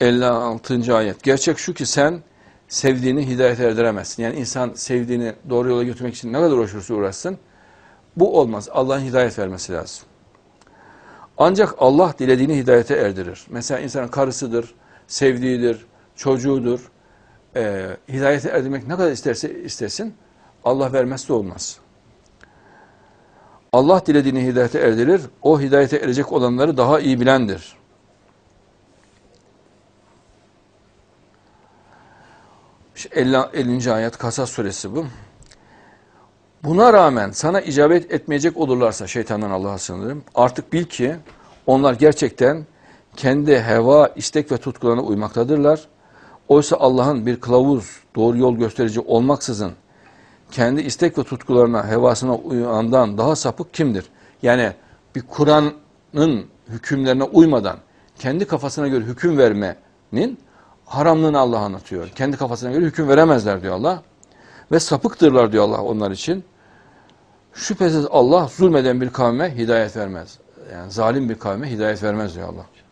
56. ayet. Gerçek şu ki sen sevdiğini hidayete erdiremezsin. Yani insan sevdiğini doğru yola götürmek için ne kadar uğraşırsa uğraşsın. Bu olmaz. Allah'ın hidayet vermesi lazım. Ancak Allah dilediğini hidayete erdirir. Mesela insanın karısıdır, sevdiğidir, çocuğudur. Ee, hidayete erdirmek ne kadar isterse istesin Allah vermezse olmaz. Allah dilediğini hidayete erdirir. O hidayete erecek olanları daha iyi bilendir. İşte 50, 50. ayet Kasas suresi bu. Buna rağmen sana icabet etmeyecek olurlarsa şeytandan Allah'a sığınırım. Artık bil ki onlar gerçekten kendi heva, istek ve tutkularına uymaktadırlar. Oysa Allah'ın bir kılavuz, doğru yol gösterici olmaksızın kendi istek ve tutkularına, hevasına uyandan daha sapık kimdir? Yani bir Kur'an'ın hükümlerine uymadan kendi kafasına göre hüküm vermenin haramlığını Allah anlatıyor. Kendi kafasına göre hüküm veremezler diyor Allah. Ve sapıktırlar diyor Allah onlar için. Şüphesiz Allah zulmeden bir kavme hidayet vermez. Yani zalim bir kavme hidayet vermez diyor Allah.